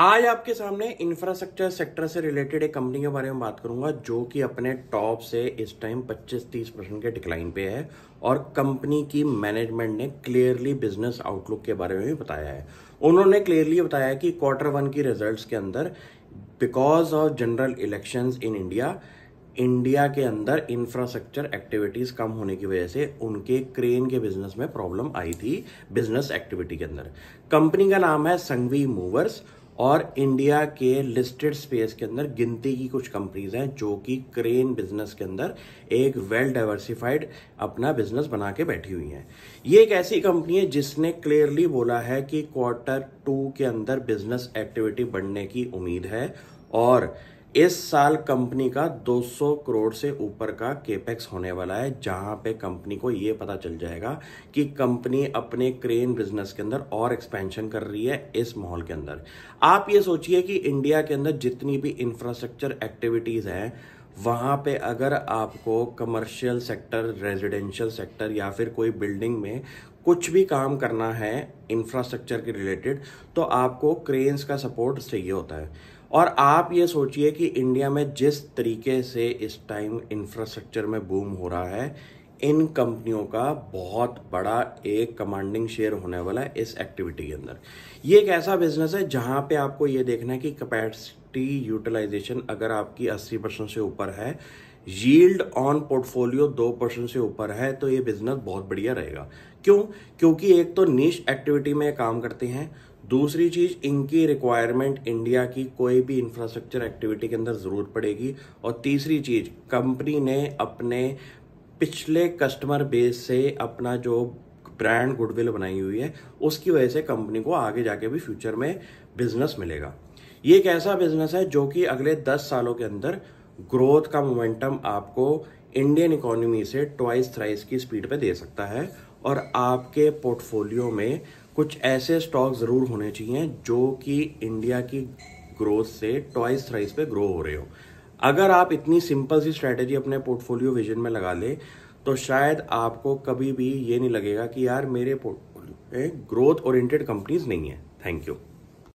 आज आपके सामने इंफ्रास्ट्रक्चर सेक्टर से रिलेटेड एक कंपनी के बारे में बात करूंगा जो कि अपने टॉप से इस टाइम 25-30 परसेंट के डिक्लाइन पे है और कंपनी की मैनेजमेंट ने क्लियरली बिजनेस आउटलुक के बारे में भी बताया है उन्होंने क्लियरली बताया कि क्वार्टर वन की रिजल्ट्स के अंदर because of general elections in India India के अंदर इंफ्रास्ट्रक्चर एक्टिविटीज़ कम होने की वजह से उनके क्रेन के बिजनेस में प्रॉब्लम आई थी बिजनेस एक्टिविटी के अंदर कंपनी का नाम है संघवी मूवर्स और इंडिया के लिस्टेड स्पेस के अंदर गिनती की कुछ कंपनीज हैं जो कि क्रेन बिजनेस के अंदर एक वेल डाइवर्सिफाइड अपना बिजनेस बना के बैठी हुई हैं ये एक ऐसी कंपनी है जिसने क्लियरली बोला है कि क्वार्टर टू के अंदर बिजनेस एक्टिविटी बढ़ने की उम्मीद है और इस साल कंपनी का 200 करोड़ से ऊपर का केपेक्स होने वाला है जहां पे कंपनी को ये पता चल जाएगा कि कंपनी अपने क्रेन बिजनेस के अंदर और एक्सपेंशन कर रही है इस माहौल के अंदर आप ये सोचिए कि इंडिया के अंदर जितनी भी इंफ्रास्ट्रक्चर एक्टिविटीज़ हैं वहाँ पे अगर आपको कमर्शियल सेक्टर रेजिडेंशियल सेक्टर या फिर कोई बिल्डिंग में कुछ भी काम करना है इंफ्रास्ट्रक्चर के रिलेटेड तो आपको क्रेन्स का सपोर्ट चाहिए होता है और आप ये सोचिए कि इंडिया में जिस तरीके से इस टाइम इंफ्रास्ट्रक्चर में बूम हो रहा है इन कंपनियों का बहुत बड़ा एक कमांडिंग शेयर होने वाला है इस एक्टिविटी के अंदर ये एक ऐसा बिजनेस है जहां पे आपको ये देखना है कि कैपेसिटी यूटिलाइजेशन अगर आपकी 80 परसेंट से ऊपर है यील्ड ऑन पोर्टफोलियो दो परसेंट से ऊपर है तो ये बिजनेस बहुत बढ़िया रहेगा क्यों क्योंकि एक तो नीच एक्टिविटी में काम करते हैं दूसरी चीज इनकी रिक्वायरमेंट इंडिया की कोई भी इंफ्रास्ट्रक्चर एक्टिविटी के अंदर जरूर पड़ेगी और तीसरी चीज कंपनी ने अपने पिछले कस्टमर बेस से अपना जो ब्रांड गुडविल बनाई हुई है उसकी वजह से कंपनी को आगे जाके भी फ्यूचर में बिजनेस मिलेगा ये एक ऐसा बिजनेस है जो कि अगले दस सालों के अंदर ग्रोथ का मोमेंटम आपको इंडियन इकोनॉमी से ट्वाइस थ्राइस की स्पीड पे दे सकता है और आपके पोर्टफोलियो में कुछ ऐसे स्टॉक ज़रूर होने चाहिए जो कि इंडिया की ग्रोथ से ट्वाइस थ्राइस पे ग्रो हो रहे हो अगर आप इतनी सिंपल सी स्ट्रैटेजी अपने पोर्टफोलियो विजन में लगा ले तो शायद आपको कभी भी ये नहीं लगेगा कि यार मेरे पोर्टफोलियो में ग्रोथ ओरिएंटेड कंपनीज नहीं है थैंक यू